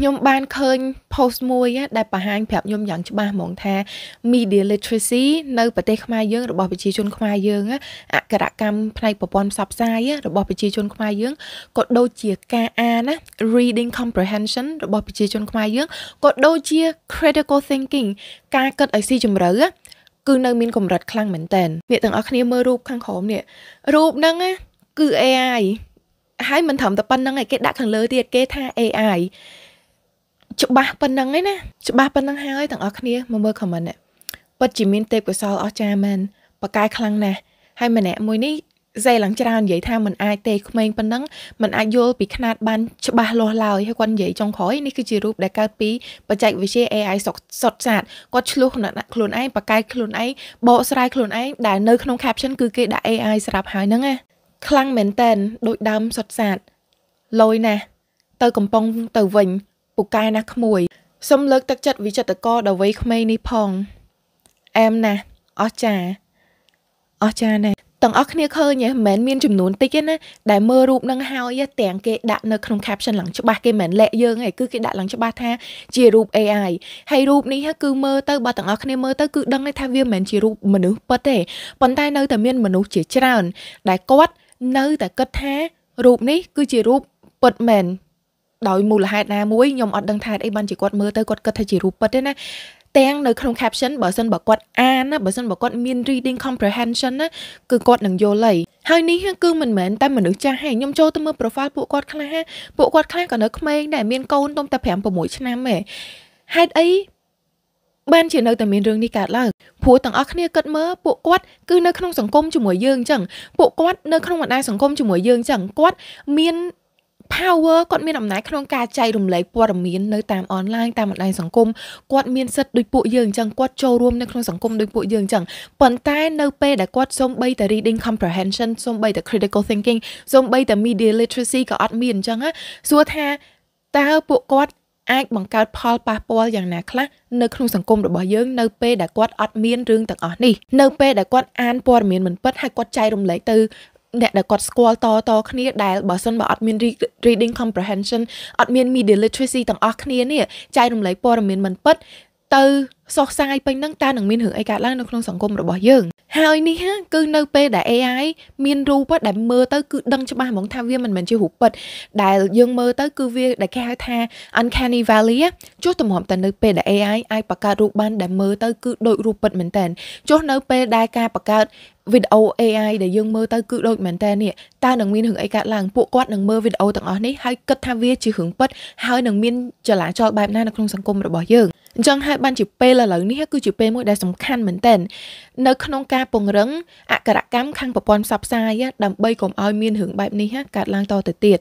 ខ្ញុំបានឃើញ post មួយ ដែលបង្ហាញប្រាប់ខ្ញុំយ៉ាងច្បាស់ហ្មងថា media literacy នៅប្រទេសខ្មែរយើង របស់ប្រជាជនខ្មែរយើងអក្សរកម្មផ្នែកប្រព័ន្ធផ្សព្វផ្សាយរបស់ប្រជាជនខ្មែរយើងក៏ដូចជាការអានណា reading comprehension របស់ប្រជាជនខ្មែរយើងក៏ដូចជា critical thinking ការគិតឲ្យស៊ីជម្រៅគឺនៅមានកម្រិតខ្លាំងមែនតើអ្នកទាំងអស់គ្នាមើលរូបខាងក្រោមនេះរូបហ្នឹងគឺ AI ហើយមិនត្រឹមតែប៉ុណ្្នឹងឯងគេដាក់ខាងលើទៀតគេថា AI ច្បាស់ប៉ុណ្ណឹងឯណាច្បាស់ប៉ុណ្ណឹងហើយទាំងអស់គ្នាមកមើល comment នេះពិតជាមានទេពកោសលអស្ចារ្យមែនបកាយខ្លាំងណាស់ហើយម្នាក់មួយនេះសែឡើងច្រើននិយាយថាมันអាចទេក្មេងប៉ុណ្ណឹងมันអាចយល់ពីຂະຫນាតបានច្បាស់លាស់ឡើយហើយគាត់និយាយចុងក្រោយនេះគឺជារូបដែលកើតពីបច្ចេកវិទ្យា AI សុតសាតគាត់ឆ្លុះខ្លួនឯងបកកាយខ្លួនឯងបកស្រាយខ្លួនឯងដែលនៅក្នុង caption គឺគេដាក់ AI ស្រាប់ហើយហ្នឹងណាខ្លាំងមែនតែនដូចដើមសុតសាតលយណាស់ទៅកំប៉ុងទៅវិញពូកែណាស់ក្មួយសូមលើកទឹកចិត្តវិចិត្រករដ៏វ័យក្មេងនេះផងអែមណាស់អស្ចារ្យអស្ចារ្យណាស់ទាំងអស់គ្នាឃើញហ៎មិនមែនមានចំនួនតិចទេណាដែលមើលរូបនឹងហើយទាំងគេដាក់នៅក្នុង caption ឡើងច្បាស់គេមិនលែកយើងទេគឺគេដាក់ឡើងច្បាស់ថាជារូប AI ហើយរូបនេះគឺមើលទៅបើទាំងអស់គ្នាមើលទៅគឺដឹងថាវាមិនមែនជារូបមនុស្សពិតទេប៉ុន្តែនៅតែមានមនុស្សជាច្រើនដែលគាត់ នៅតែគិតថារូបនេះគឺជារូបពិតមែនដោយមូលហេតុណាមួយខ្ញុំអត់ដឹងថាអីបានជាគាត់មើលទៅគាត់គិតថាជារូបពិតទេណាទាំងនៅក្នុង caption បើសិនបើគាត់ អានណាបើសិនបើគាត់មាន reading comprehension ណាគឺគាត់នឹងយល់ហើយហើយនេះគឺមិនមែនតែមនុស្សចាស់ទេខ្ញុំចូលទៅមើល profile ពួកគាត់ខ្លះពួកគាត់ខ្លះក៏នៅក្មេងដែរមានកូនទុំតែ5 6ឆ្នាំទេហេតុអីបានជានៅតែមានរឿងនេះកើតឡើងព្រោះទាំងអស់គ្នាគិតមើលពួកគាត់គឺនៅក្នុងសង្គមជាមួយយើងអញ្ចឹងពួកគាត់នៅក្នុងបណ្ដាញសង្គមជាមួយយើងអញ្ចឹងគាត់មាន power គាត់មានអំណាចក្នុងការចែករំលែកព័ត៌មាននៅតាមអនឡាញតាមបណ្ដាញសង្គមគាត់មានសិទ្ធិដូចពួកយើងអញ្ចឹងគាត់ចូលរួមនៅក្នុងសង្គមដូចពួកយើងអញ្ចឹងប៉ុន្តែនៅពេលដែលគាត់សូម្បីតែ reading comprehension សូម្បីតែ critical thinking សូម្បីតែ media literacy ក៏អត់មានអញ្ចឹងណាសួរថាតើពួកគាត់អាចបង្កើតផលប៉ះពាល់យ៉ាងណាខ្លះនៅក្នុងសង្គមរបស់យើងនៅពេលដែលគាត់អត់មានរឿងទាំងអស់នេះនៅពេលដែលគាត់អានព័ត៌មានមិនពិតហើយគាត់ចែករំលែកទៅអ្នកដែលគាត់ស្គាល់តតគ្នា ដែលបើសិនបើអត់មាន reading comprehension អត់មាន media literacy ទាំងអស់គ្នានេះចែករំលែកព័ត៌មានមិនពិតទៅសោះសាយពេញនឹងតើនឹងមានរឿងអីកើតឡើងនៅក្នុងសង្គមរបស់យើងហើយនេះគឺនៅពេលដែល AI មានរូបដែលមើលទៅគឺដឹងច្បាស់ហ្មងថាវាមិនមែនជារូបពិត ដែលយើងមើលទៅគឺវាដែលគេហៅថា uncanny valley ចុះតម្រាំតែនៅពេលដែល AI អាចបង្កើតរូបបានដែលមើលទៅគឺដូចរូបពិតមែនតើចុះនៅពេលដែលការបង្កើតវីដេអូ AI ដែលយើងមើលទៅគឺដូចមែនតើនេះតើនឹងមានរឿងអីកើតឡើងពួកគាត់នឹងមើលវីដេអូទាំងអស់នេះហើយគិតថាវាជារឿងពិតហើយនឹងមានចលាចលបែបណានៅក្នុងសង្គមរបស់យើងអញ្ចឹងហើយបានជាពេលឥឡូវនេះគឺជាពេលមួយដែលសំខាន់មែនទែននៅក្នុងការពង្រឹងអក្សរកម្មខាងប្រព័ន្ធផ្សព្វផ្សាយដើម្បីកុំឲ្យមានរឿងបែបនេះកើតឡើងតទៅទៀត